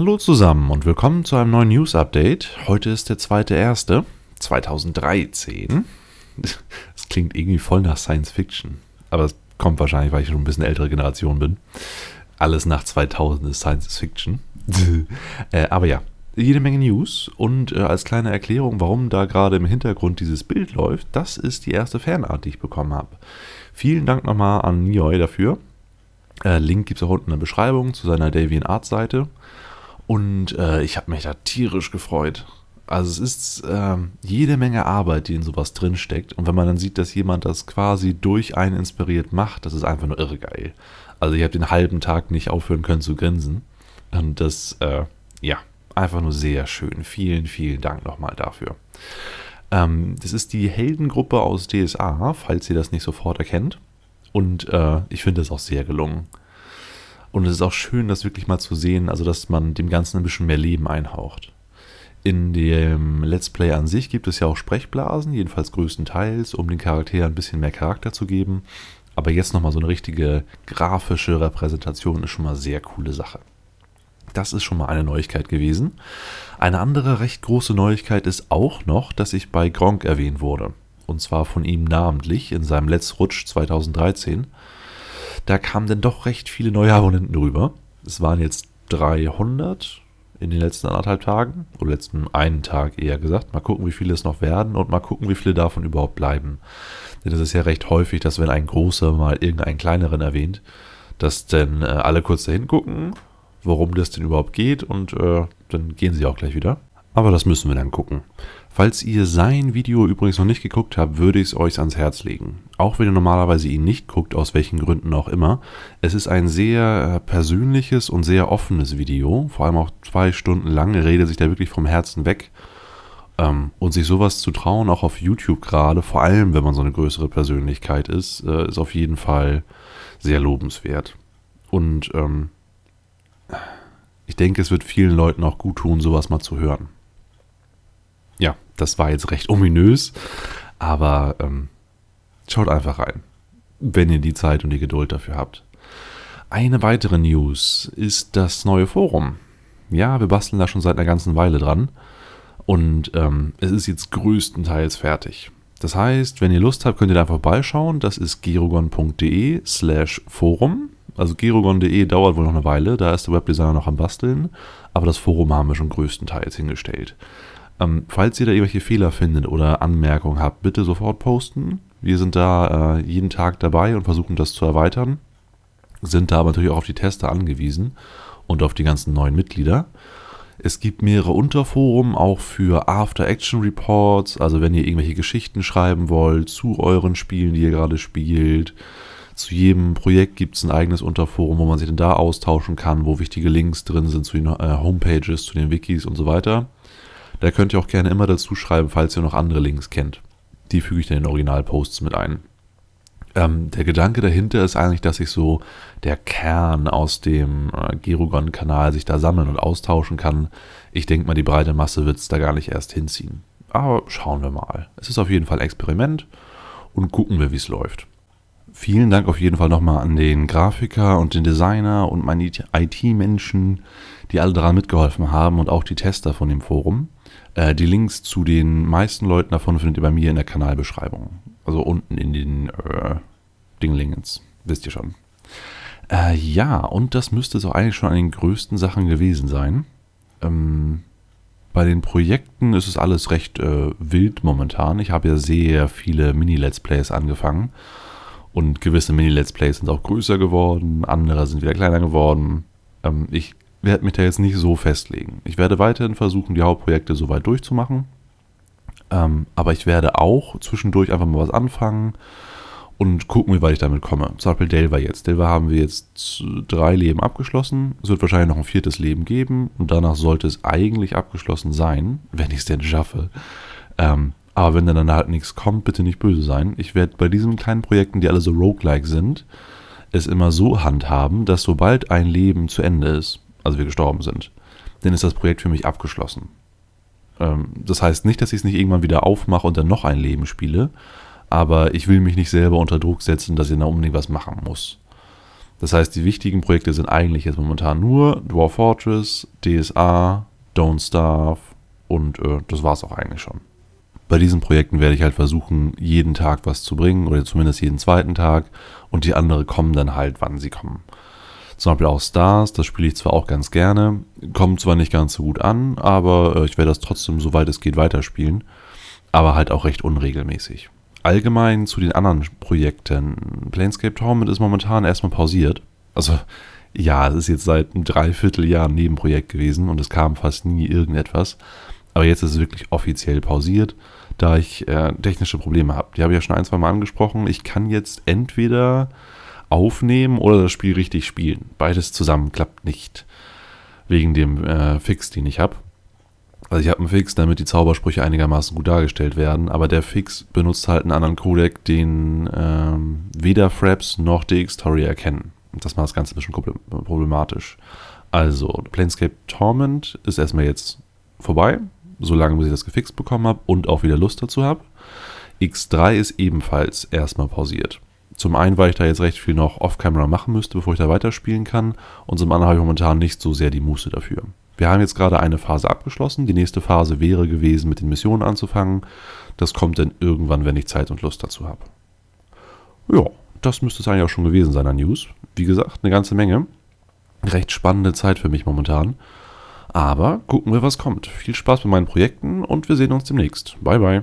Hallo zusammen und willkommen zu einem neuen News Update. Heute ist der 2.1.2013. Das klingt irgendwie voll nach Science Fiction, aber es kommt wahrscheinlich, weil ich schon ein bisschen ältere Generation bin. Alles nach 2000 ist Science Fiction. Äh, aber ja, jede Menge News und äh, als kleine Erklärung, warum da gerade im Hintergrund dieses Bild läuft, das ist die erste Fanart, die ich bekommen habe. Vielen Dank nochmal an Nioi dafür. Äh, Link gibt es auch unten in der Beschreibung zu seiner Davian Art Seite. Und äh, ich habe mich da tierisch gefreut. Also es ist äh, jede Menge Arbeit, die in sowas drinsteckt. Und wenn man dann sieht, dass jemand das quasi durch einen inspiriert macht, das ist einfach nur irre geil. Also ich habe den halben Tag nicht aufhören können zu grinsen. Und das, äh, ja, einfach nur sehr schön. Vielen, vielen Dank nochmal dafür. Ähm, das ist die Heldengruppe aus DSA, falls ihr das nicht sofort erkennt. Und äh, ich finde das auch sehr gelungen. Und es ist auch schön, das wirklich mal zu sehen, also dass man dem Ganzen ein bisschen mehr Leben einhaucht. In dem Let's Play an sich gibt es ja auch Sprechblasen, jedenfalls größtenteils, um den Charakteren ein bisschen mehr Charakter zu geben. Aber jetzt nochmal so eine richtige grafische Repräsentation ist schon mal sehr coole Sache. Das ist schon mal eine Neuigkeit gewesen. Eine andere recht große Neuigkeit ist auch noch, dass ich bei Gronk erwähnt wurde. Und zwar von ihm namentlich in seinem Let's Rutsch 2013. Da kamen dann doch recht viele neue Abonnenten rüber. Es waren jetzt 300 in den letzten anderthalb Tagen oder letzten einen Tag eher gesagt. Mal gucken, wie viele es noch werden und mal gucken, wie viele davon überhaupt bleiben. Denn es ist ja recht häufig, dass wenn ein großer mal irgendeinen kleineren erwähnt, dass dann äh, alle kurz dahin gucken, worum das denn überhaupt geht und äh, dann gehen sie auch gleich wieder. Aber das müssen wir dann gucken. Falls ihr sein Video übrigens noch nicht geguckt habt, würde ich es euch ans Herz legen. Auch wenn ihr normalerweise ihn nicht guckt, aus welchen Gründen auch immer. Es ist ein sehr äh, persönliches und sehr offenes Video. Vor allem auch zwei Stunden lang redet sich da wirklich vom Herzen weg. Ähm, und sich sowas zu trauen, auch auf YouTube gerade, vor allem wenn man so eine größere Persönlichkeit ist, äh, ist auf jeden Fall sehr lobenswert. Und ähm, ich denke, es wird vielen Leuten auch gut tun, sowas mal zu hören ja, das war jetzt recht ominös, aber ähm, schaut einfach rein, wenn ihr die Zeit und die Geduld dafür habt. Eine weitere News ist das neue Forum. Ja, wir basteln da schon seit einer ganzen Weile dran und ähm, es ist jetzt größtenteils fertig. Das heißt, wenn ihr Lust habt, könnt ihr da einfach beischauen. Das ist gerogon.de slash Forum. Also gerogon.de dauert wohl noch eine Weile, da ist der Webdesigner noch am Basteln, aber das Forum haben wir schon größtenteils hingestellt. Ähm, falls ihr da irgendwelche Fehler findet oder Anmerkungen habt, bitte sofort posten. Wir sind da äh, jeden Tag dabei und versuchen das zu erweitern. Sind da aber natürlich auch auf die Tester angewiesen und auf die ganzen neuen Mitglieder. Es gibt mehrere Unterforum auch für After-Action-Reports, also wenn ihr irgendwelche Geschichten schreiben wollt zu euren Spielen, die ihr gerade spielt. Zu jedem Projekt gibt es ein eigenes Unterforum, wo man sich dann da austauschen kann, wo wichtige Links drin sind zu den äh, Homepages, zu den Wikis und so weiter. Da könnt ihr auch gerne immer dazu schreiben, falls ihr noch andere Links kennt. Die füge ich dann in den Originalposts mit ein. Ähm, der Gedanke dahinter ist eigentlich, dass sich so der Kern aus dem äh, Gerogon-Kanal sich da sammeln und austauschen kann. Ich denke mal, die breite Masse wird es da gar nicht erst hinziehen. Aber schauen wir mal. Es ist auf jeden Fall ein Experiment und gucken wir, wie es läuft. Vielen Dank auf jeden Fall nochmal an den Grafiker und den Designer und meine IT-Menschen, die alle daran mitgeholfen haben und auch die Tester von dem Forum. Äh, die Links zu den meisten Leuten davon findet ihr bei mir in der Kanalbeschreibung. Also unten in den äh, Dinglingens. Wisst ihr schon. Äh, ja, und das müsste es auch eigentlich schon an den größten Sachen gewesen sein. Ähm, bei den Projekten ist es alles recht äh, wild momentan. Ich habe ja sehr viele Mini-Let's Plays angefangen. Und gewisse Mini-Let's Plays sind auch größer geworden, andere sind wieder kleiner geworden. Ähm, ich werde mich da jetzt nicht so festlegen. Ich werde weiterhin versuchen, die Hauptprojekte so weit durchzumachen. Ähm, aber ich werde auch zwischendurch einfach mal was anfangen und gucken, wie weit ich damit komme. Zum Beispiel Delva jetzt. Delva haben wir jetzt drei Leben abgeschlossen. Es wird wahrscheinlich noch ein viertes Leben geben und danach sollte es eigentlich abgeschlossen sein, wenn ich es denn schaffe. Ähm, aber wenn dann halt nichts kommt, bitte nicht böse sein. Ich werde bei diesen kleinen Projekten, die alle so roguelike sind, es immer so handhaben, dass sobald ein Leben zu Ende ist, also wir gestorben sind, dann ist das Projekt für mich abgeschlossen. Ähm, das heißt nicht, dass ich es nicht irgendwann wieder aufmache und dann noch ein Leben spiele, aber ich will mich nicht selber unter Druck setzen, dass ich da unbedingt was machen muss. Das heißt, die wichtigen Projekte sind eigentlich jetzt momentan nur Dwarf Fortress, DSA, Don't Starve und äh, das war es auch eigentlich schon. Bei diesen Projekten werde ich halt versuchen, jeden Tag was zu bringen oder zumindest jeden zweiten Tag und die anderen kommen dann halt, wann sie kommen. Zum Beispiel auch Stars, das spiele ich zwar auch ganz gerne, kommt zwar nicht ganz so gut an, aber äh, ich werde das trotzdem, soweit es geht, weiterspielen. Aber halt auch recht unregelmäßig. Allgemein zu den anderen Projekten. Planescape Torment ist momentan erstmal pausiert. Also, ja, es ist jetzt seit einem Dreivierteljahr ein Nebenprojekt gewesen und es kam fast nie irgendetwas. Aber jetzt ist es wirklich offiziell pausiert, da ich äh, technische Probleme habe. Die habe ich ja schon ein, zwei Mal angesprochen. Ich kann jetzt entweder aufnehmen oder das Spiel richtig spielen. Beides zusammen klappt nicht. Wegen dem äh, Fix, den ich habe. Also ich habe einen Fix, damit die Zaubersprüche einigermaßen gut dargestellt werden, aber der Fix benutzt halt einen anderen Codec, den ähm, weder Fraps noch DX-Story erkennen. Das macht das Ganze ein bisschen problematisch. Also, Planescape Torment ist erstmal jetzt vorbei, solange bis ich das gefixt bekommen habe und auch wieder Lust dazu habe. X3 ist ebenfalls erstmal pausiert. Zum einen, weil ich da jetzt recht viel noch off-camera machen müsste, bevor ich da weiterspielen kann. Und zum anderen habe ich momentan nicht so sehr die Muße dafür. Wir haben jetzt gerade eine Phase abgeschlossen. Die nächste Phase wäre gewesen, mit den Missionen anzufangen. Das kommt dann irgendwann, wenn ich Zeit und Lust dazu habe. Ja, das müsste es eigentlich auch schon gewesen sein an News. Wie gesagt, eine ganze Menge. Recht spannende Zeit für mich momentan. Aber gucken wir, was kommt. Viel Spaß bei meinen Projekten und wir sehen uns demnächst. Bye, bye.